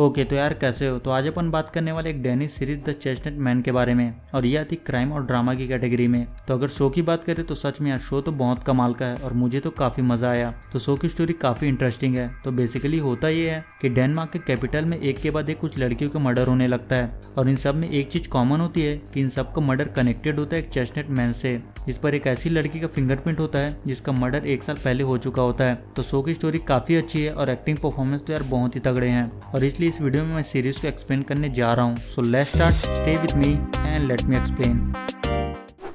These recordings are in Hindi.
ओके तो यार कैसे हो तो आज अपन बात करने वाले एक Danish series The Chestnut Man के बारे में और ये आती क्राइम और ड्रामा की कैटेगरी में तो अगर शो की बात करें तो सच में यार शो तो बहुत कमाल का है और मुझे तो काफी मजा आया तो शो की स्टोरी काफी इंटरेस्टिंग है तो बेसिकली होता ये है कि डेनमार्क के कैपिटल में एक के बाद एक कुछ लड़कियों का मर्डर होने लगता है और इन सब में एक चीज कॉमन होती है कि इन सब का मर्डर कनेक्टेड होता है एक चेस्टनेट मैन से इस पर एक ऐसी लड़की का फिंगरप्रिंट होता है जिसका मर्डर एक साल पहले हो चुका होता है तो शो की स्टोरी काफी अच्छी है और एक्टिंग परफॉर्मेंस तो यार बहुत ही तगड़े हैं और इसलिए इसलिए इस वीडियो में मैं सीरीज को एक्सप्लेन करने जा रहा हूँ so let start stay with me and let me explain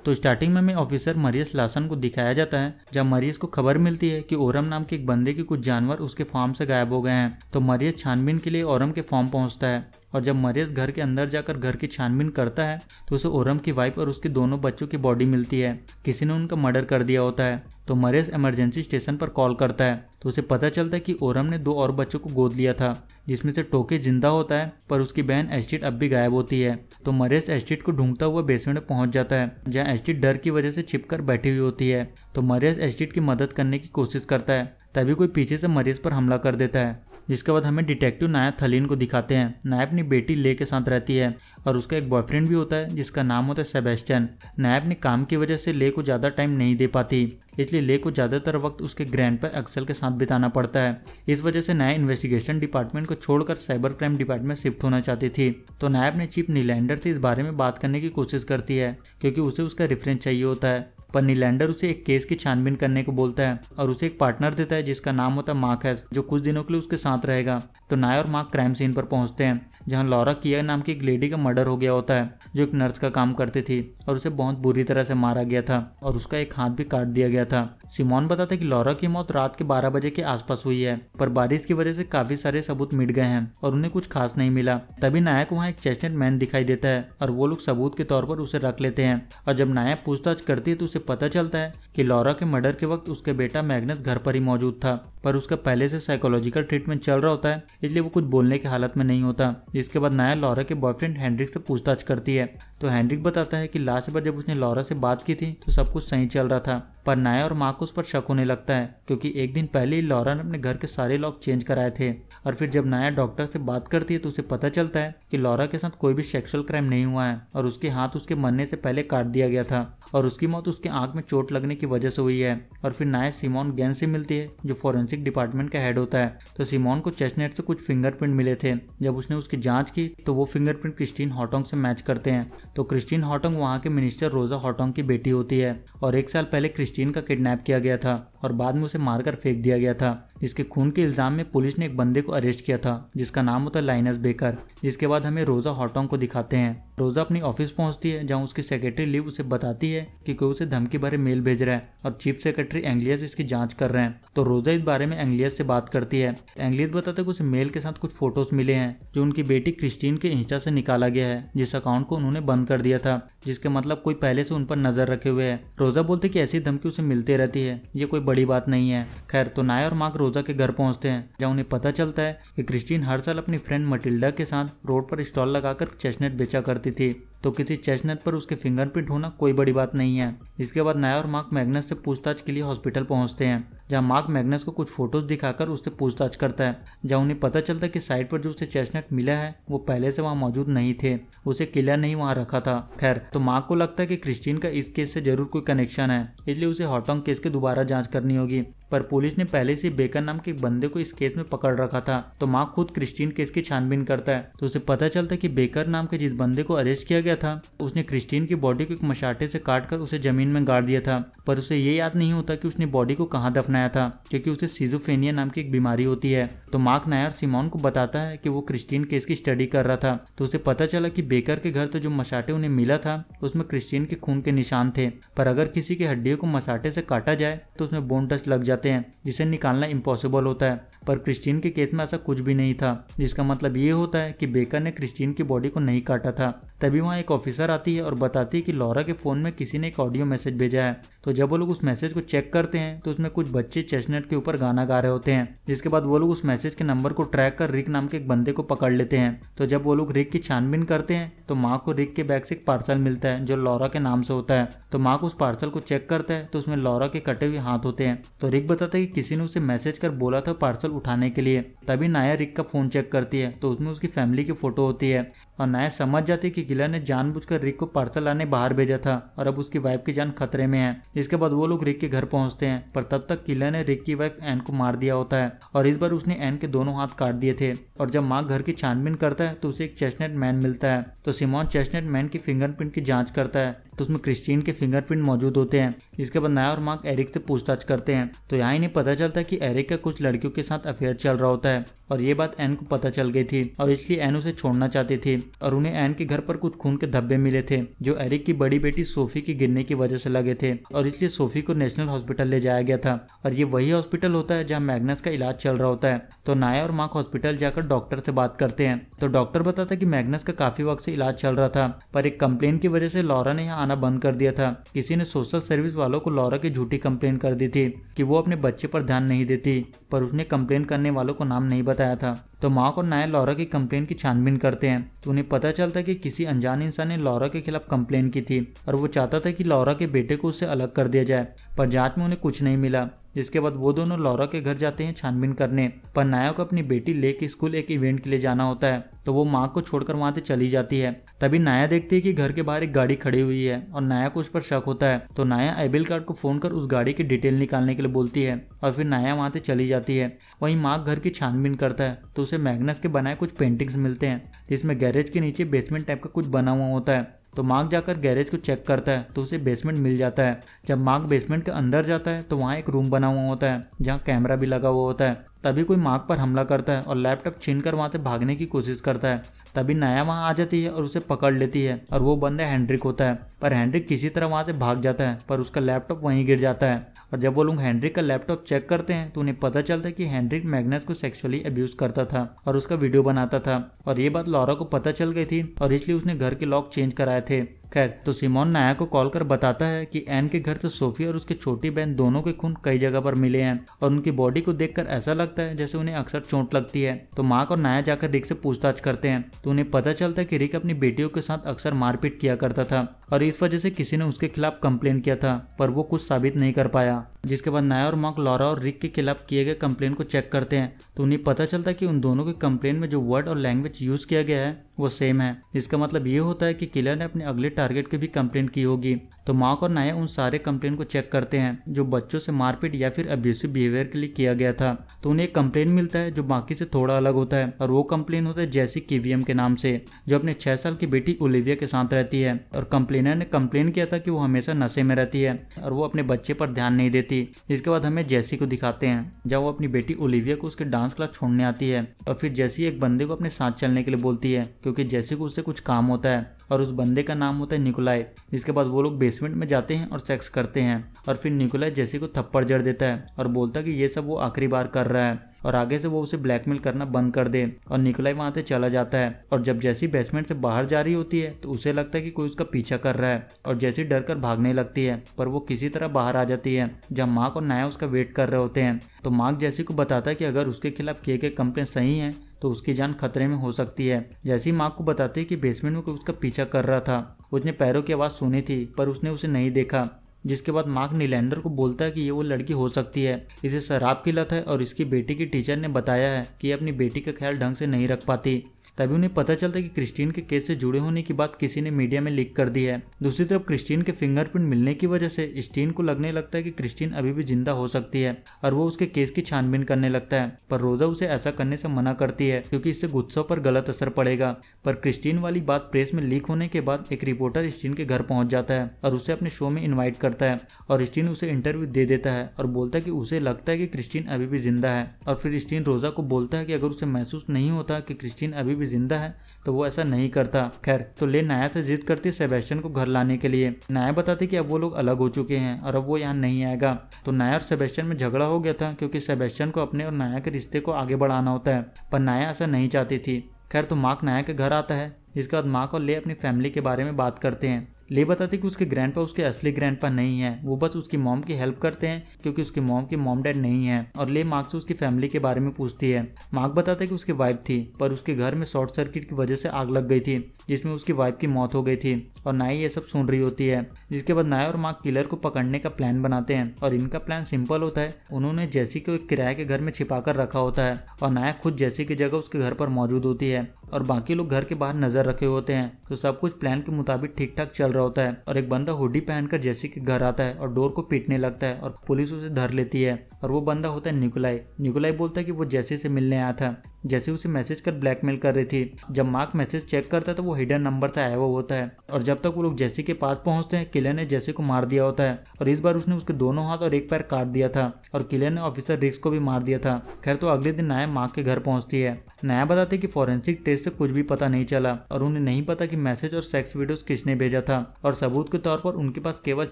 तो स्टार्टिंग में हमें ऑफिसर मरियस लासन को दिखाया जाता है जब मरियस को खबर मिलती है कि ओरम नाम के एक बंदे के कुछ जानवर उसके फार्म से गायब हो गए हैं तो मरियस छानबीन के लिए ओरम के फार्म पहुंचता है और जब मरीज घर के अंदर जाकर घर की छानबीन करता है तो उसे ओरम की वाइफ और उसके दोनों बच्चों की बॉडी मिलती है किसी ने उनका मर्डर कर दिया होता है तो मरेज इमरजेंसी स्टेशन पर कॉल करता है तो उसे पता चलता है कि ओरम ने दो और बच्चों को गोद लिया था जिसमें से टोके जिंदा होता है पर उसकी बहन एस्टिट अब भी गायब होती है तो मरेज एस्टिट को ढूंढता हुआ बेसमेंट पहुंच जाता है जहां एस्टिट डर की वजह से छिपकर बैठी हुई होती है तो मरेज एस्टिट की मदद करने की कोशिश करता है तभी कोई पीछे से मरीज पर हमला कर देता है जिसके बाद हमें डिटेक्टिव नायब थलीन को दिखाते हैं नायब अपनी बेटी ले के साथ रहती है और उसका एक बॉयफ्रेंड भी होता है जिसका नाम होता है सेबेस्टियन नायब ने काम की वजह से ले को ज़्यादा टाइम नहीं दे पाती इसलिए ले को ज़्यादातर वक्त उसके ग्रैंड पर अक्सल के साथ बिताना पड़ता है इस वजह से नया इन्वेस्टिगेशन डिपार्टमेंट को छोड़कर साइबर क्राइम डिपार्टमेंट शिफ्ट होना चाहती थी तो नायब ने चीफ नीलैंडर से इस बारे में बात करने की कोशिश करती है क्योंकि उसे उसका रेफरेंस चाहिए होता है पर नीलैंडर उसे एक केस की छानबीन करने को बोलता है और उसे एक पार्टनर देता है जिसका नाम होता है मार्कस जो कुछ दिनों के लिए उसके साथ रहेगा तो नाय और मार्क क्राइम सीन पर पहुंचते हैं जहां लॉरा किया नाम की एक लेडी का मर्डर हो गया होता है जो एक नर्स का काम करती थी और उसे बहुत बुरी तरह से मारा गया था और उसका एक हाथ भी काट दिया गया था सिमोन बताता है कि लॉरा की मौत रात के 12 बजे के आसपास हुई है पर बारिश की वजह से काफी सारे सबूत मिट गए हैं और उन्हें कुछ खास नहीं मिला तभी नायक को वहाँ एक चेस्टेड मैन दिखाई देता है और वो लोग सबूत के तौर पर उसे रख लेते हैं और जब नायक पूछताछ करती है तो उसे से पता चलता है कि लॉरा के मर्डर के वक्त उसका बेटा मैग्नस घर पर ही मौजूद था पर उसका पहले से साइकोलॉजिकल ट्रीटमेंट चल रहा होता है इसलिए वो कुछ बोलने की हालत में नहीं होता इसके बाद नया लॉरा के बॉयफ्रेंड हैंड्रिक से पूछताछ करती है तो हैंड्रिक बताता है कि लास्ट बार जब उसने लॉरा से बात की थी तो सब कुछ सही चल रहा था पर नया और माँ को उस पर शक होने लगता है क्योंकि एक दिन पहले ही लॉरा ने अपने घर के सारे लॉक चेंज कराए थे और फिर जब नया डॉक्टर से बात करती है तो उसे पता चलता है कि लॉरा के साथ कोई भी सेक्सुअल क्राइम नहीं हुआ है और उसके हाथ उसके मरने से पहले काट दिया गया था और उसकी मौत उसके आंख में चोट लगने की वजह से हुई है और फिर नायक सिमोन गैन से मिलती है जो फोरेंसिक डिपार्टमेंट का हेड होता है तो सिमोन को चेस्टनेट से कुछ फिंगरप्रिंट मिले थे जब उसने उसकी जांच की तो वो फिंगरप्रिंट क्रिस्टीन हॉटोंग से मैच करते हैं तो क्रिस्टीन हॉटोंग वहाँ के मिनिस्टर रोजा हॉटोंग की बेटी होती है और एक साल पहले क्रिस्टीन का किडनैप किया गया था और बाद में उसे मारकर फेंक दिया गया था इसके खून के इल्जाम में पुलिस ने एक बंदे को अरेस्ट किया था जिसका नाम होता लाइनस बेकर जिसके बाद हमें रोजा हॉटोंग को दिखाते हैं रोजा अपनी ऑफिस पहुंचती है जहां उसकी सेक्रेटरी लिव उसे बताती है कि कोई उसे धमकी भरे मेल भेज रहा है और चीफ सेक्रेटरी एंग्लियस इसकी जाँच कर रहे हैं तो रोजा इस बारे में एंग्लियस से बात करती है एंग्लियस बताते उसे मेल के साथ कुछ फोटोज मिले हैं जो उनकी बेटी क्रिस्टीन के इंस्टा से निकाला गया है जिस अकाउंट को उन्होंने बंद कर दिया था जिसके मतलब कोई पहले से उन पर नजर रखे हुए है रोजा बोलते की ऐसी धमकी उसे मिलती रहती है ये कोई बड़ी बात नहीं है खैर तो नाय और मार्क रोजा के घर पहुंचते हैं जहां उन्हें पता चलता है कि क्रिस्टीन हर साल अपनी फ्रेंड मटिल्डा के साथ रोड पर स्टॉल लगाकर चेस्टनेट बेचा करती थी तो किसी चेस्टनट पर उसके फिंगरप्रिंट होना कोई बड़ी बात नहीं है इसके बाद नया और मार्क मैग्नस से पूछताछ के लिए हॉस्पिटल पहुंचते हैं जहां मार्क मैग्नस को कुछ फोटोज दिखाकर उससे पूछताछ करता है जहां उन्हें पता चलता है कि साइड पर जो उसे चेस्टनट मिला है वो पहले से वहां मौजूद नहीं थे उसे किलर नहीं वहां रखा था खैर तो मार्क को लगता है कि क्रिस्टीन का इस केस से जरूर कोई कनेक्शन है इसलिए उसे हॉटोंग केस की दोबारा जाँच करनी होगी पर पुलिस ने पहले से बेकर नाम के बंदे को इस केस में पकड़ रखा था तो मार्क खुद क्रिस्टीन केस की छानबीन करता है तो उसे पता चलता है कि बेकर नाम के जिस बंदे को अरेस्ट किया गया था उसने क्रिस्टीन की बॉडी को एक मशाटे से काट कर उसे जमीन में गाड़ दिया था पर उसे ये याद नहीं होता कि उसने बॉडी को कहाँ दफनाया था क्योंकि उसे सीजोफेनिया नाम की एक बीमारी होती है तो मार्क नायर सिमोन को बताता है कि वो क्रिस्टीन केस की स्टडी कर रहा था तो उसे पता चला कि बेकर के घर तो जो मसाटे उन्हें मिला था उसमें क्रिस्टीन के खून के निशान थे पर अगर किसी की हड्डियों को मसाटे से काटा जाए तो उसमें बोन टच लग जाते हैं जिसे निकालना इम्पॉसिबल होता है पर क्रिस्टीन के केस में ऐसा कुछ भी नहीं था जिसका मतलब ये होता है कि बेकर ने क्रिस्टीन की बॉडी को नहीं काटा था तभी वहाँ एक ऑफिसर आती है और बताती है कि लॉरा के फोन में किसी ने एक ऑडियो मैसेज भेजा है तो जब वो लोग उस मैसेज को चेक करते हैं तो उसमें कुछ बच्चे चेस्टनट के ऊपर गाना गा रहे होते हैं जिसके बाद वो लोग उस मैसेज के नंबर को ट्रैक कर रिक नाम के एक बंदे को पकड़ लेते हैं तो जब वो लोग रिक की छानबीन करते हैं तो माँ को रिक के बैग से एक पार्सल मिलता है जो लॉरा के नाम से होता है तो माँ को उस पार्सल को चेक करता है तो उसमें लॉरा के कटे हुए हाथ होते हैं तो रिक बताता है कि किसी ने उसे मैसेज कर बोला था पार्सल उठाने के लिए तभी नाया रिक का फ़ोन चेक करती है तो उसमें उसकी फैमिली की फ़ोटो होती है और नया समझ जाती कि किलर ने जानबूझकर रिक को पार्सल लाने बाहर भेजा था और अब उसकी वाइफ की जान खतरे में है इसके बाद वो लोग रिक के घर पहुंचते हैं पर तब तक किला ने रिक की वाइफ एन को मार दिया होता है और इस बार उसने एन के दोनों हाथ काट दिए थे और जब माँ घर की छानबीन करता है तो उसे एक चेस्टनेट मैन मिलता है तो सिमोन चेस्टनेट मैन की फिंगरप्रिंट की जांच करता है तो उसमें क्रिस्टीन के फिंगरप्रिंट मौजूद होते हैं इसके बाद नया और मार्क एरिक से पूछताछ करते हैं तो यहाँ इन्हें पता चलता है कि एरिक का कुछ लड़कियों के साथ अफेयर चल रहा होता है और ये बात एन को पता चल गई थी और इसलिए एन उसे छोड़ना चाहती थी और उन्हें एन के घर पर कुछ खून के धब्बे मिले थे जो एरिक की बड़ी बेटी सोफी के गिरने की वजह से लगे थे और इसलिए सोफी को नेशनल हॉस्पिटल ले जाया गया था और ये वही हॉस्पिटल होता है जहाँ मैगनस का इलाज चल रहा होता है तो नाया और मार्क हॉस्पिटल जाकर डॉक्टर से बात करते हैं तो डॉक्टर बताता है की मैगनस का काफी वक्त से इलाज चल रहा था पर एक कंप्लेन की वजह से लॉरा ने यहाँ आना बंद कर दिया था किसी ने सोशल सर्विस वालों को लॉरा की झूठी कंप्लेन कर दी थी कि वो अपने बच्चे पर ध्यान नहीं देती पर उसने कंप्लेन करने वालों को नाम नहीं बताया बताया था तो मार्क और नायर लॉरा की कंप्लेन की छानबीन करते हैं तो उन्हें पता चलता है कि किसी अनजान इंसान ने लॉरा के खिलाफ कंप्लेन की थी और वो चाहता था कि लॉरा के बेटे को उससे अलग कर दिया जाए पर जांच में उन्हें कुछ नहीं मिला जिसके बाद वो दोनों लॉरा के घर जाते हैं छानबीन करने पर नायक को अपनी बेटी लेके स्कूल एक इवेंट के लिए जाना होता है तो वो माँ को छोड़कर वहाँ से चली जाती है तभी नाया देखती है कि घर के बाहर एक गाड़ी खड़ी हुई है और नाया को उस पर शक होता है तो नाया एबिल कार्ड को फोन कर उस गाड़ी की डिटेल निकालने के लिए बोलती है और फिर नाया वहाँ से चली जाती है वहीं माँ घर की छानबीन करता है तो उसे मैग्नस के बनाए कुछ पेंटिंग्स मिलते हैं जिसमें गैरेज के नीचे बेसमेंट टाइप का कुछ बना हुआ होता है तो मार्क जाकर गैरेज को चेक करता है तो उसे बेसमेंट मिल जाता है जब मार्क बेसमेंट के अंदर जाता है तो वहाँ एक रूम बना हुआ होता है जहाँ कैमरा भी लगा हुआ होता है तभी कोई मार्क पर हमला करता है और लैपटॉप छीन कर वहाँ से भागने की कोशिश करता है तभी नया वहाँ आ जाती है और उसे पकड़ लेती है और वो बंदा हैंड्रिक होता है पर हैंड्रिक किसी तरह वहाँ से भाग जाता है पर उसका लैपटॉप वहीं गिर जाता है और जब वो लोग हैंड्रिक का लैपटॉप चेक करते हैं तो उन्हें पता चलता है कि हैंड्रिक मैग्नस को सेक्सुअली अब्यूज करता था और उसका वीडियो बनाता था और ये बात लॉरा को पता चल गई थी और इसलिए उसने घर के लॉक चेंज कराए थे खैर तो सिमोन नाया को कॉल कर बताता है कि एन के घर से सोफी और उसकी छोटी बहन दोनों के खून कई जगह पर मिले हैं और उनकी बॉडी को देखकर ऐसा लगता है जैसे उन्हें अक्सर चोट लगती है तो मार्क और नाया जाकर रिक से पूछताछ करते हैं तो उन्हें पता चलता है कि रिक अपनी बेटियों के साथ अक्सर मारपीट किया करता था और इस वजह से किसी ने उसके खिलाफ कंप्लेन किया था पर वो कुछ साबित नहीं कर पाया जिसके बाद नया और मॉक लॉरा और रिक के खिलाफ किए गए कंप्लेन को चेक करते हैं तो उन्हें पता चलता है कि उन दोनों के कंप्लेन में जो वर्ड और लैंग्वेज यूज किया गया है वो सेम है इसका मतलब ये होता है कि किलर ने अपने अगले टारगेट की भी कंप्लेन की होगी तो मॉक और नया उन सारे कंप्लेन को चेक करते हैं जो बच्चों से मारपीट या फिर अब्यूसिव बिहेवियर के लिए किया गया था तो उन्हें एक कंप्लेन मिलता है जो बाकी से थोड़ा अलग होता है और वो कंप्लेन होता है जैसी केवीएम के नाम से जो अपने छह साल की बेटी ओलिविया के साथ रहती है और कंप्लेनर ने कंप्लेन किया था कि वो हमेशा नशे में रहती है और वो अपने बच्चे पर ध्यान नहीं देती थी इसके बाद हमें जैसी को दिखाते हैं जब वो अपनी बेटी ओलिविया को उसके डांस क्लास छोड़ने आती है और फिर जैसी एक बंदे को अपने साथ चलने के लिए बोलती है क्योंकि जैसी को उससे कुछ काम होता है और उस बंदे का नाम होता है निकोलाई जिसके बाद वो लोग बेसमेंट में जाते हैं और सेक्स करते हैं और फिर निकोलाई जैसी को थप्पड़ जड़ देता है और बोलता है कि ये सब वो आखिरी बार कर रहा है और आगे से वो उसे ब्लैकमेल करना बंद कर दे और निकोलाई वहां से चला जाता है और जब जैसी बेसमेंट से बाहर जा रही होती है तो उसे लगता है कि कोई उसका पीछा कर रहा है और जैसी डर कर भागने लगती है पर वो किसी तरह बाहर आ जाती है जब मार्क और नया उसका वेट कर रहे होते हैं तो मार्क जैसी को बताता है कि अगर उसके खिलाफ किए गए कंप्लेन सही है तो उसकी जान खतरे में हो सकती है जैसी माँ को बताती है कि बेसमेंट में कोई उसका पीछा कर रहा था उसने पैरों की आवाज़ सुनी थी पर उसने उसे नहीं देखा जिसके बाद मार्क नीलैंडर को बोलता है कि ये वो लड़की हो सकती है इसे शराब की लत है और इसकी बेटी की टीचर ने बताया है कि अपनी बेटी का ख्याल ढंग से नहीं रख पाती तभी उन्हें पता चलता है कि क्रिस्टीन के केस से जुड़े होने की बात किसी ने मीडिया में लीक कर दी है दूसरी तरफ क्रिस्टीन के फिंगरप्रिंट मिलने की वजह से स्टीन को लगने लगता है कि क्रिस्टीन अभी भी जिंदा हो सकती है और वो उसके केस की छानबीन करने लगता है पर रोजा उसे ऐसा करने से मना करती है क्योंकि इससे गुस्सा पर गलत असर पड़ेगा पर क्रिस्टीन वाली बात प्रेस में लीक होने के बाद एक रिपोर्टर स्टीन के घर पहुंच जाता है और उसे अपने शो में इन्वाइट करता है और स्टीन उसे इंटरव्यू दे देता है और बोलता है कि उसे लगता है कि क्रिस्टीन अभी भी जिंदा है और फिर स्टीन रोजा को बोलता है कि अगर उसे महसूस नहीं होता कि क्रिस्टीन अभी भी भी जिंदा है तो वो ऐसा नहीं करता खैर तो ले नाया से जिद करती सेबेस्टियन को घर लाने के लिए नाया बताती कि अब वो लोग अलग हो चुके हैं और अब वो यहाँ नहीं आएगा तो नाया और सेबेस्टियन में झगड़ा हो गया था क्योंकि सेबेस्टियन को अपने और नाया के रिश्ते को आगे बढ़ाना होता है पर नाया ऐसा नहीं चाहती थी खैर तो मार्क नाया के घर आता है जिसके बाद मार्क और ले अपनी फैमिली के बारे में बात करते हैं ले बताते कि उसके ग्रैंडपा उसके असली ग्रैंडपा नहीं है वो बस उसकी मॉम की हेल्प करते हैं क्योंकि उसकी मॉम के मॉम डैड नहीं है और ले मार्क से उसकी फैमिली के बारे में पूछती है मार्क बताते कि उसकी वाइफ थी पर उसके घर में शॉर्ट सर्किट की वजह से आग लग गई थी जिसमें उसकी वाइफ की मौत हो गई थी और नाई ये सब सुन रही होती है जिसके बाद नाई और माँ किलर को पकड़ने का प्लान बनाते हैं और इनका प्लान सिंपल होता है उन्होंने जैसी को एक किराए के घर में छिपा कर रखा होता है और नाया खुद जैसी की जगह उसके घर पर मौजूद होती है और बाकी लोग घर के बाहर नजर रखे होते हैं तो सब कुछ प्लान के मुताबिक ठीक ठाक चल रहा होता है और एक बंदा हुडी पहनकर जैसी के घर आता है और डोर को पीटने लगता है और पुलिस उसे धर लेती है और वो बंदा होता है निकुलाई निकुलाई बोलता है कि वो जैसी से मिलने आया था जैसे उसे मैसेज कर ब्लैकमेल कर रही थी जब मार्क मैसेज चेक करता है तो वो हिडन नंबर से आया हुआ होता है और जब तक वो लोग जैसी के पास पहुंचते हैं किले ने जैसी को मार दिया होता है और इस बार उसने उसके दोनों हाथ और एक पैर काट दिया था और किले ने ऑफिसर रिक्स को भी मार दिया था खैर तो अगले दिन नया माँ के घर पहुंचती है नया बताते कि फॉरेंसिक टेस्ट से कुछ भी पता नहीं चला और उन्हें नहीं पता कि मैसेज और सेक्स वीडियोस किसने भेजा था और सबूत के तौर पर उनके पास केवल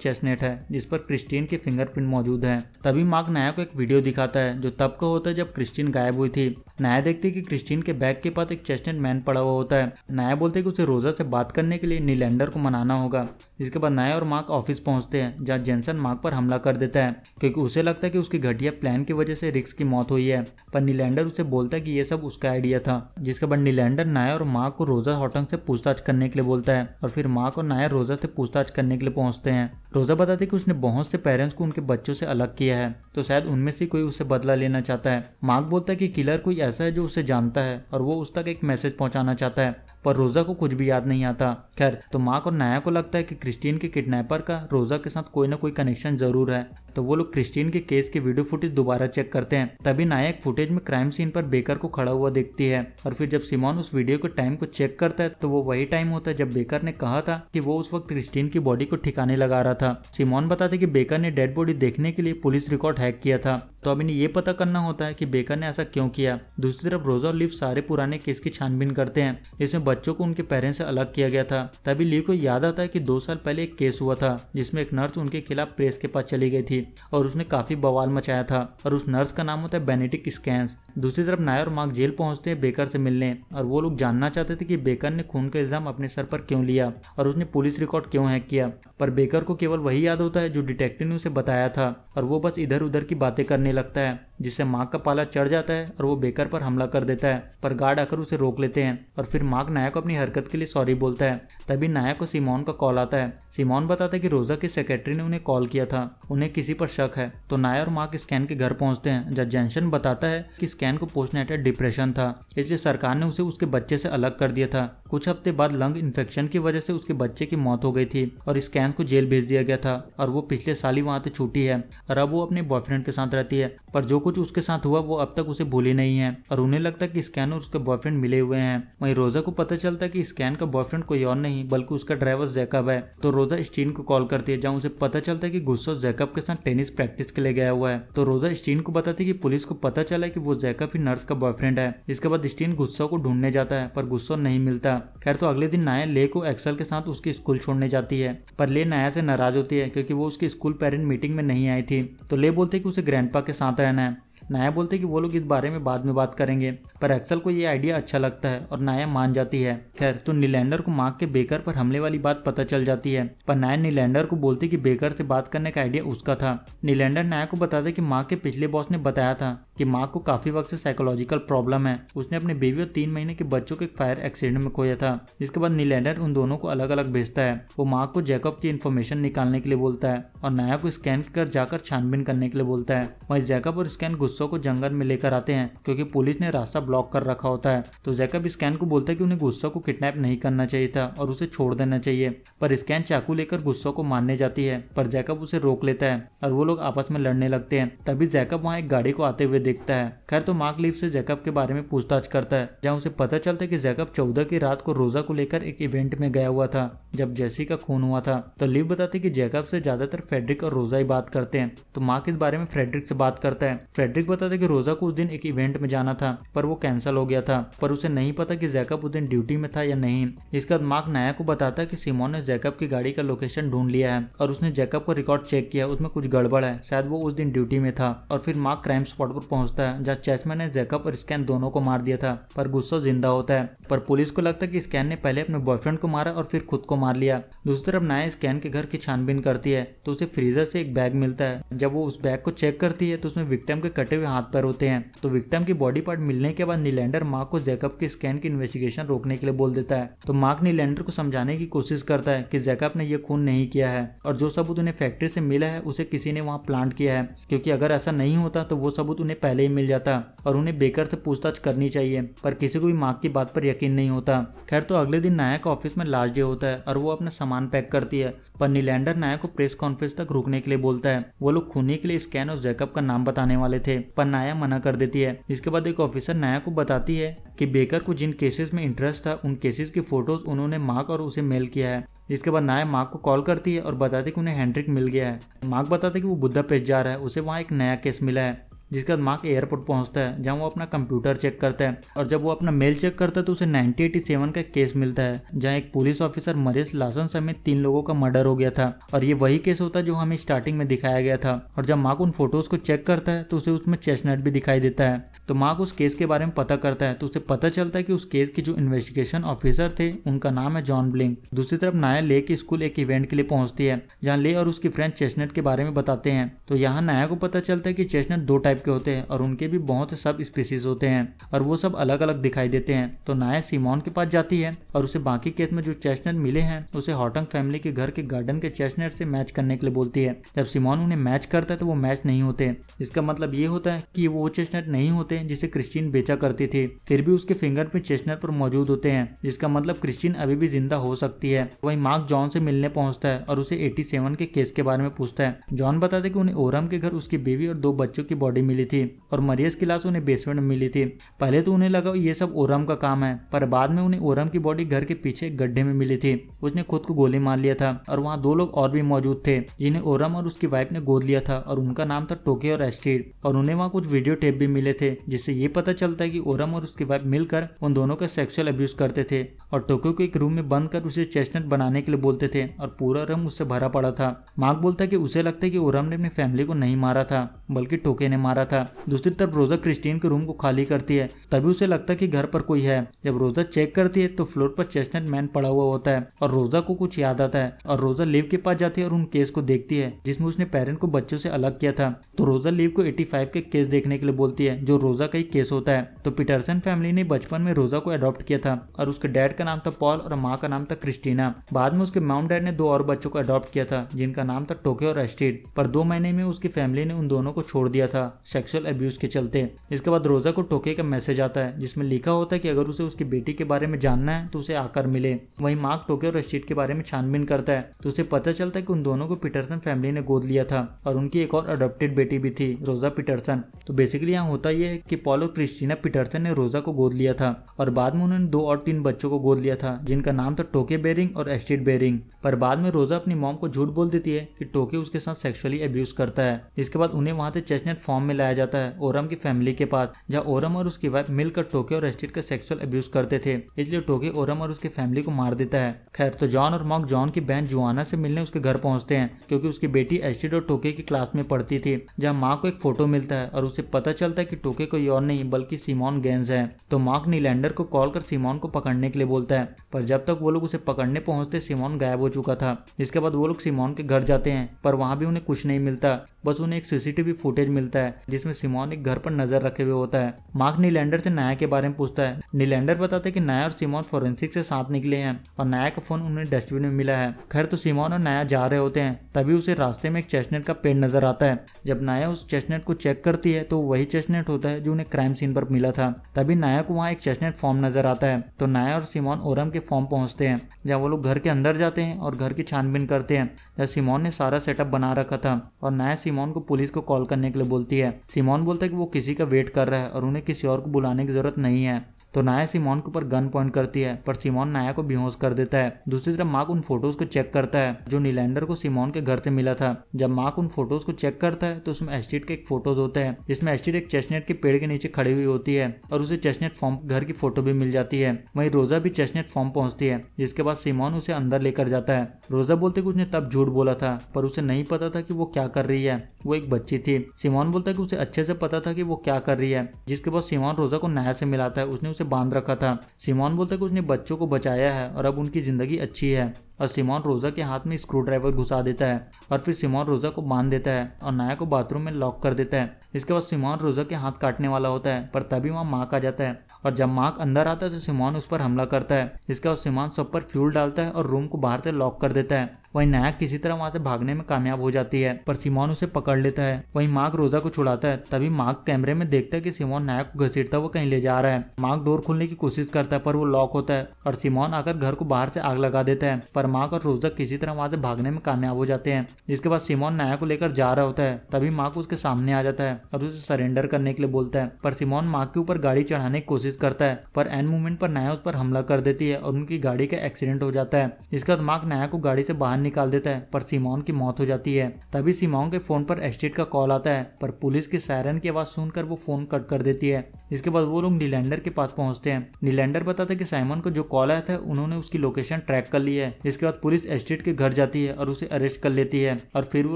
चेस्टनेट है जिस पर क्रिस्टीन के फिंगरप्रिंट मौजूद है तभी मार्क नया को एक वीडियो दिखाता है जो तब का होता है जब क्रिस्टीन गायब हुई थी नया देखते कि क्रिस्टीन के बैग के पास एक चेस्टनेट मैन पड़ा हुआ होता है नया बोलते कि उसे रोज़ा से बात करने के लिए नीलैंडर को मनाना होगा जिसके बाद नया और मार्क ऑफिस पहुंचते हैं जहां जेनसन मार्क पर हमला कर देता है क्योंकि उसे लगता है कि उसकी घटिया प्लान की वजह से रिक्स की मौत हुई है पर नीलैंडर उसे बोलता है कि ये सब उसका आइडिया था जिसके बाद नीलैंडर नया और मार्क को रोज़ा होटंग से पूछताछ करने के लिए बोलता है और फिर मार्क और नया रोज़ा से पूछताछ करने के लिए पहुँचते हैं रोज़ा बताते हैं कि उसने बहुत से पेरेंट्स को उनके बच्चों से अलग किया है तो शायद उनमें से कोई उससे बदला लेना चाहता है मार्क बोलता है कि किलर कोई ऐसा है जो उसे जानता है और वो उस तक एक मैसेज पहुँचाना चाहता है पर रोजा को कुछ भी याद नहीं आता खैर तो मार्क और नया को लगता है कि क्रिस्टीन के किडनैपर का रोजा के साथ कोई ना कोई कनेक्शन जरूर है तो वो लोग क्रिस्टीन के केस की वीडियो फुटेज दोबारा चेक करते हैं तभी नायक फुटेज में क्राइम सीन पर बेकर को खड़ा हुआ देखती है और फिर जब सिमोन उस वीडियो के टाइम को चेक करता है तो वो वही टाइम होता है जब बेकर ने कहा था कि वो उस वक्त क्रिस्टीन की बॉडी को ठिकाने लगा रहा था सिमोन बताते कि बेकर ने डेड बॉडी देखने के लिए पुलिस रिकॉर्ड हैक किया था तो अब इन्हें ये पता करना होता है कि बेकर ने ऐसा क्यों किया दूसरी तरफ रोजा और लिव सारे पुराने केस की छानबीन करते हैं इसमें बच्चों को उनके पेरेंट्स से अलग किया गया था तभी लिव को याद आता है कि दो साल पहले एक केस हुआ था जिसमें एक नर्स उनके खिलाफ प्रेस के पास चली गई थी और उसने काफी बवाल मचाया था और उस नर्स का नाम होता है बेनेटिक स्कैंस दूसरी तरफ नायर और मार्क जेल पहुंचते हैं बेकर से मिलने और वो लोग जानना चाहते थे कि बेकर ने खून का इल्जाम अपने सर पर क्यों लिया और उसने पुलिस रिकॉर्ड क्यों हैक किया पर बेकर को केवल वही याद होता है जो डिटेक्टिव ने उसे बताया था और वो बस इधर उधर की बातें करने लगता है जिससे मार्क का पाला चढ़ जाता है और वो बेकर पर हमला कर देता है पर गार्ड आकर उसे रोक लेते हैं और फिर मार्क नाया को अपनी हरकत के लिए सॉरी बोलता है तभी नाया को सिमोन का कॉल आता है सिमोन बताता है कि रोजा की सेक्रेटरी ने उन्हें कॉल किया था उन्हें किसी पर शक है तो नाया और मार्क स्कैन के घर पहुंचते हैं जब जेंशन बताता है कि स्कैन को पोस्टनेटल डिप्रेशन था इसलिए सरकार ने उसे उसके बच्चे से अलग कर दिया था कुछ हफ्ते बाद लंग इन्फेक्शन की वजह से उसके बच्चे की मौत हो गई थी और स्कैन को जेल भेज दिया गया था और वो पिछले साल ही वहाँ से छूटी है और अब वो अपने बॉयफ्रेंड के साथ रहती है पर जो कुछ उसके साथ हुआ वो अब तक उसे भूले नहीं है और उन्हें लगता है कि स्कैन और उसके बॉयफ्रेंड मिले हुए हैं वहीं रोजा को पता चलता है कि स्कैन का बॉयफ्रेंड कोई और नहीं बल्कि उसका ड्राइवर जैकब है तो रोजा स्टीन को कॉल करती है जहाँ उसे पता चलता है कि गुस्सा जैकब के साथ टेनिस प्रैक्टिस के लिए गया हुआ है तो रोजा स्टीन को बताती है कि पुलिस को पता चला है कि वो जैकब ही नर्स का बॉयफ्रेंड है इसके बाद स्टीन गुस्सा को ढूंढने जाता है पर गुस्सा नहीं मिलता खैर तो अगले दिन नाया ले को एक्सल के साथ उसकी स्कूल छोड़ने जाती है पर ले नाया से नाराज होती है क्योंकि वो उसकी स्कूल पेरेंट मीटिंग में नहीं आई थी तो ले बोलते कि उसे ग्रैंडपा के साथ रहना है नाया बोलते कि वो लोग इस बारे में बाद में बात करेंगे पर एक्सल को ये आइडिया अच्छा लगता है और नाया मान जाती है खैर तो नीलैंडर को मार्क के बेकर पर हमले वाली बात पता चल जाती है पर नाया नीलैंडर को बोलते कि बेकर से बात करने का आइडिया उसका था नीलैंडर नाया को बताते कि मार्क के पिछले बॉस ने बताया था कि मार्क को काफी वक्त से साइकोलॉजिकल प्रॉब्लम है उसने अपने बेबी और तीन महीने के बच्चों के फायर एक्सीडेंट में खोया था जिसके बाद नीलैंडर उन दोनों को अलग अलग भेजता है वो मार्क को जैकब की इन्फॉर्मेशन निकालने के लिए बोलता है और नाया को स्कैन कर जाकर छानबीन करने के लिए बोलता है वही जैकब और स्कैन गुस्सा गुस्सा को जंगल में लेकर आते हैं क्योंकि पुलिस ने रास्ता ब्लॉक कर रखा होता है तो जैकब स्कैन को बोलता है कि उन्हें गुस्सा को किडनैप नहीं करना चाहिए था और उसे छोड़ देना चाहिए पर स्कैन चाकू लेकर गुस्सा को मारने जाती है पर जैकब उसे रोक लेता है और वो लोग आपस में लड़ने लगते हैं तभी जैकब वहाँ एक गाड़ी को आते हुए देखता है खैर तो मार्क लीव से जैकब के बारे में पूछताछ करता है जहां उसे पता चलता है कि जैकब चौदह की रात को रोजा को लेकर एक इवेंट में गया हुआ था जब जेसी का खून हुआ था तो लीव बताती कि जैकब से ज्यादातर फ्रेडरिक और रोजा ही बात करते हैं तो मार्क इस बारे में फ्रेडरिक से बात करता है फ्रेडरिक बताते कि रोजा को उस दिन एक इवेंट में जाना था पर वो कैंसिल हो गया था पर उसे नहीं पता कि जैकब उस दिन ड्यूटी में था या नहीं इसके बाद मार्क नया को बताता की कि ने जैकब की गाड़ी का लोकेशन ढूंढ लिया है और उसने जैकब का रिकॉर्ड चेक किया उसमें कुछ गड़बड़ है शायद वो उस दिन ड्यूटी में था और फिर मार्क क्राइम स्पॉट पर पहुंचता है जहाँ चैसमैन ने जैकब और स्कैन दोनों को मार दिया था पर गुस्सा जिंदा होता है पर पुलिस को लगता है कि स्कैन ने पहले अपने बॉयफ्रेंड को मारा और फिर खुद को मार लिया दूसरी तरफ नाया स्कैन के घर की छानबीन करती है तो उसे फ्रीजर से एक बैग मिलता है जब वो उस बैग को चेक करती है तो उसमें विक्टिम के कटे हुए हाथ पैर होते हैं तो विक्टिम की बॉडी पार्ट मिलने के बाद नीलैंडर मार्क को जैकब के स्कैन की इन्वेस्टिगेशन रोकने के लिए बोल देता है तो मार्क नीलैंडर को समझाने की कोशिश करता है की जैकब ने यह खून नहीं किया है और जो सबूत उन्हें फैक्ट्री से मिला है उसे किसी ने वहाँ प्लांट किया है क्योंकि अगर ऐसा नहीं होता तो वो सबूत उन्हें पहले ही मिल जाता जाता और उन्हें बेकर से पूछताछ करनी चाहिए पर किसी को भी मार्क की बात पर यकीन नहीं होता खैर तो अगले दिन नायक ऑफिस में लास्ट डे होता है और वो अपना सामान पैक करती है पर नीलैंडर नायक को प्रेस कॉन्फ्रेंस तक रुकने के लिए बोलता है वो लोग खूनी के लिए स्कैन और जैकअप का नाम बताने वाले थे पर नाया मना कर देती है इसके बाद एक ऑफिसर नाया को बताती है कि बेकर को जिन केसेस में इंटरेस्ट था उन केसेस की फोटोज उन्होंने मार्क और उसे मेल किया है जिसके बाद नाया मार्क को कॉल करती है और बताती है कि उन्हें हैंड्रिक मिल गया है मार्क बताता है कि वो बुद्धा प्रेस जा रहा है उसे वहाँ एक नया केस मिला है जिसके बाद मार्क एयरपोर्ट पहुंचता है जहां वो अपना कंप्यूटर चेक करता है और जब वो अपना मेल चेक करता है तो उसे 1987 का केस मिलता है जहां एक पुलिस ऑफिसर मरीज लासन समेत तीन लोगों का मर्डर हो गया था और ये वही केस होता है जो हमें स्टार्टिंग में दिखाया गया था और जब मार्क उन फोटोज को चेक करता है तो उसे उसमें चेस्टनट भी दिखाई देता है तो मार्क उस केस के बारे में पता करता है तो उसे पता चलता है कि उस केस के जो इन्वेस्टिगेशन ऑफिसर थे उनका नाम है जॉन ब्लिंग दूसरी तरफ नाया ले की स्कूल एक इवेंट के लिए पहुंचती है जहाँ ले और उसकी फ्रेंड चेस्टनट के बारे में बताते हैं तो यहाँ नाया को पता चलता है कि चेस्टनट दो टाइप के होते हैं और उनके भी बहुत से सब स्पीसीज होते हैं और वो सब अलग अलग दिखाई देते हैं तो नाया सीमोन के पास जाती है और उसे बाकी केस में जो चेस्टनट मिले हैं उसे हॉटंग फैमिली के घर के गार्डन के चेस्टनट से मैच करने के लिए बोलती है जब सीमोन उन्हें मैच करता है तो वो मैच नहीं होते इसका मतलब ये होता है कि वो चेस्टनट नहीं होते जिसे क्रिस्टीन बेचा करती थी फिर भी उसके फिंगरप्रिंट चेस्टनट पर मौजूद होते हैं जिसका मतलब क्रिस्टीन अभी भी जिंदा हो सकती है वही मार्क जॉन से मिलने पहुंचता है और उसे एटी के केस के बारे में पूछता है जॉन बताता है कि उन्हें ओरम के घर उसकी बीवी और दो बच्चों की बॉडी मिली थी और मरियस की लाश उन्हें बेसमेंट में मिली थी पहले तो उन्हें लगा ये सब ओरम का काम है पर बाद में उन्हें ओरम की बॉडी घर के पीछे गड्ढे में मिली थी उसने खुद को गोली मार लिया था और वहाँ दो लोग और भी मौजूद थे जिन्हें ओरम और उसकी वाइफ ने गोद लिया था और उनका नाम था टोके और एस्टीड और उन्हें वहाँ कुछ वीडियो टेप भी मिले थे जिससे ये पता चलता है की ओरम और उसकी वाइफ मिलकर उन दोनों का सेक्सुअल अब्यूज करते थे और टोक्यो को एक रूम में बंद कर उसे चेस्टनट बनाने के लिए बोलते थे और पूरा रूम उससे भरा पड़ा था मार्क बोलता है कि उसे लगता है कि ओरम ने अपनी फैमिली को नहीं मारा था बल्कि टोके ने मारा रहा था दूसरी तरफ रोजा क्रिस्टीन के रूम को खाली करती है तभी उसे लगता है कि घर पर कोई है जब रोजा चेक करती है तो फ्लोर पर चेस्टनट मैन पड़ा हुआ होता है और रोजा को कुछ याद आता है और रोजा लिव के पास जाती है और उन केस को देखती है जिसमें उसने पेरेंट को बच्चों से अलग किया था तो रोजा लिव को 85 के केस देखने के लिए बोलती है जो रोजा का ही केस होता है तो पीटरसन फैमिली ने बचपन में रोजा को अडोप्ट किया था और उसके डैड का नाम था पॉल और माँ का नाम था क्रिस्टीना बाद में उसके माउम डैड ने दो और बच्चों को अडोप्ट किया था जिनका नाम था टोक्यो और एस्टेड पर दो महीने में उसकी फैमिली ने उन दोनों को छोड़ दिया था सेक्सुअल अब्यूज़ के चलते इसके बाद रोज़ा को टोके का मैसेज आता है जिसमें लिखा होता है कि अगर उसे उसकी बेटी के बारे में जानना है तो उसे आकर मिले वही मार्क टोके और रशीद के बारे में छानबीन करता है तो उसे पता चलता है कि उन दोनों को पीटरसन फैमिली ने गोद लिया था और उनकी एक और अडोप्टेड बेटी भी थी रोजा पीटरसन तो बेसिकली यहाँ होता यह है कि पॉल और क्रिस्टीना पीटरसन ने रोजा को गोद लिया था और बाद में उन्होंने दो और तीन बच्चों को गोद लिया था जिनका नाम था टोके बेरिंग और एस्टेड बेरिंग पर बाद में रोजा अपनी मॉम को झूठ बोल देती है कि टोके उसके साथ सेक्सुअली अब्यूज करता है इसके बाद उन्हें वहां से चेस्टनेट फॉर्म में में लाया जाता है ओरम की फैमिली के पास जहाँ ओरम और उसकी वाइफ मिलकर टोके और एस्टेट का सेक्सुअल अब्यूज करते थे इसलिए टोके ओरम और उसकी फैमिली को मार देता है खैर तो जॉन और मॉक जॉन की बहन जुआना से मिलने उसके घर पहुंचते हैं क्योंकि उसकी बेटी एस्टेट और टोके की क्लास में पढ़ती थी जहाँ माँ को एक फोटो मिलता है और उसे पता चलता है की टोके कोई और नहीं बल्कि सीमोन गेंस है तो मार्क नीलैंडर को कॉल कर सीमोन को पकड़ने के लिए बोलता है पर जब तक वो लोग उसे पकड़ने पहुंचते सीमोन गायब हो चुका था जिसके बाद वो लोग सीमोन के घर जाते हैं पर वहाँ भी उन्हें कुछ नहीं मिलता बस उन्हें एक सीसीटीवी फुटेज मिलता है जिसमें सिमोन एक घर पर नजर रखे हुए होता है मार्क नीलैंडर से नया के बारे में पूछता है नीलैंडर बताते है कि नया और सिमोन फोरेंसिक से साथ निकले हैं और नया का फोन उन्हें डस्टबिन में मिला है खैर तो सिमोन और नया जा रहे होते हैं तभी उसे रास्ते में एक चेस्टनेट का पेड़ नजर आता है जब नया उस चेस्टनेट को चेक करती है तो वही चेस्टनेट होता है जो उन्हें क्राइम सीन पर मिला था तभी नया को वहाँ एक चेस्टनेट फॉर्म नजर आता है तो नया और सिमोन ओरम के फॉर्म पहुंचते हैं जहाँ वो लोग घर के अंदर जाते हैं और घर की छानबीन करते हैं जहाँ सिमोन ने सारा सेटअप बना रखा था और नया सिमोन को पुलिस को कॉल करने के लिए बोलती है सिमोन बोलता है कि वो किसी का वेट कर रहा है और उन्हें किसी और को बुलाने की ज़रूरत नहीं है तो नाया सिमोन के ऊपर गन पॉइंट करती है पर सिमोन नाया को बेहोश कर देता है दूसरी तरफ मार्क उन फोटोज को चेक करता है जो नीलैंडर को सिमोन के घर से मिला था जब मार्क उन फोटोज को चेक करता है तो उसमें एस्टिड के एक फोटोज होते हैं जिसमें एस्टिड एक चेस्टनेट के पेड़ के नीचे खड़ी हुई होती है और उसे चेस्टनेट फॉर्म घर की फोटो भी मिल जाती है वही रोजा भी चेस्टनेट फॉर्म पहुंचती है जिसके बाद सिमोन उसे अंदर लेकर जाता है रोजा बोलते कि उसने तब झूठ बोला था पर उसे नहीं पता था कि वो क्या कर रही है वो एक बच्ची थी सिमोन बोलता है कि उसे अच्छे से पता था कि वो क्या कर रही है जिसके बाद सिमोन रोजा को नया से मिलाता है उसने उसे बांध रखा था सिमोन बोलता है कि उसने बच्चों को बचाया है और अब उनकी ज़िंदगी अच्छी है और सिमोन रोजा के हाथ में स्क्रू ड्राइवर घुसा देता है और फिर सिमोन रोजा को बांध देता है और नाया को बाथरूम में लॉक कर देता है इसके बाद सिमोन रोजा के हाथ काटने वाला होता है पर तभी वहाँ मार्क आ जाता है और जब मार्क अंदर आता है तो सिमोन उस पर हमला करता है इसके बाद सिमोन सब पर फ्यूल डालता है और रूम को बाहर से लॉक कर देता है वही नायक किसी तरह वहाँ से भागने में कामयाब हो जाती है पर सिमोन उसे पकड़ लेता है वही मार्क रोजा को छुड़ाता है तभी मार्क कैमरे में देखता है कि सिमोन नायक को घसीटता वो कहीं ले जा रहा है मार्क डोर खोलने की कोशिश करता है पर वो लॉक होता है और सिमोन आकर घर को बाहर से आग लगा देता है पर मार्क और रोजा किसी तरह वहाँ से भागने में कामयाब हो जाते हैं जिसके बाद सिमोन नायक को लेकर जा रहा होता है तभी मार्क उसके सामने आ जाता है और उसे सरेंडर करने के लिए बोलता है पर सिमोन मार्क के ऊपर गाड़ी चढ़ाने की कोशिश करता है पर एंड मूवमेंट पर नया उस पर हमला कर देती है और उनकी गाड़ी का एक्सीडेंट हो जाता है इसके बाद मार्क नया को गाड़ी से बाहर निकाल देता है पर सिमोन की मौत हो जाती है तभी सिमोन के फोन पर एस्टेट का कॉल आता है पर पुलिस के सायरन की आवाज सुनकर वो फोन कट कर देती है इसके बाद वो लोग नीलैंडर के पास पहुंचते हैं नीलैंडर बताता है कि साइमन को जो कॉल आया था उन्होंने उसकी लोकेशन ट्रैक कर ली है इसके बाद पुलिस एस्टेट के घर जाती है और उसे अरेस्ट कर लेती है और फिर वो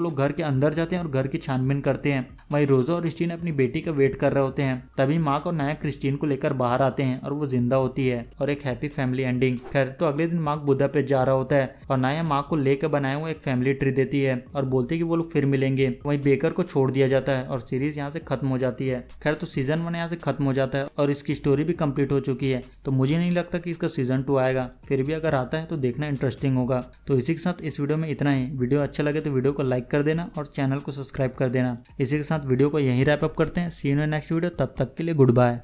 लोग घर के अंदर जाते हैं और घर की छानबीन करते हैं वही रोजा और स्टीन अपनी बेटी का वेट कर रहे होते हैं तभी माँ और नायक क्रिस्टीन को लेकर बाहर आते हैं और वो जिंदा होती है और एक हैप्पी फैमिली एंडिंग खैर तो अगले दिन माक बुद्धा पे जा रहा होता है और नाया माँ को ले के बनाए हुए एक फैमिली ट्री देती है और बोलती है कि वो लोग फिर मिलेंगे वहीं बेकर को छोड़ दिया जाता है और सीरीज यहाँ से खत्म हो जाती है खैर तो सीजन वन यहाँ से खत्म हो जाता है और इसकी स्टोरी भी कम्प्लीट हो चुकी है तो मुझे नहीं लगता की इसका सीजन टू आएगा फिर भी अगर आता है तो देखना इंटरेस्टिंग होगा तो इसी के साथ इस वीडियो में इतना ही वीडियो अच्छा लगे तो वीडियो को लाइक कर देना और चैनल को सब्सक्राइब कर देना इसी के साथ वीडियो को यही रैपअप करते हैं सी नेक्स्ट वीडियो तब तक के लिए गुड बाय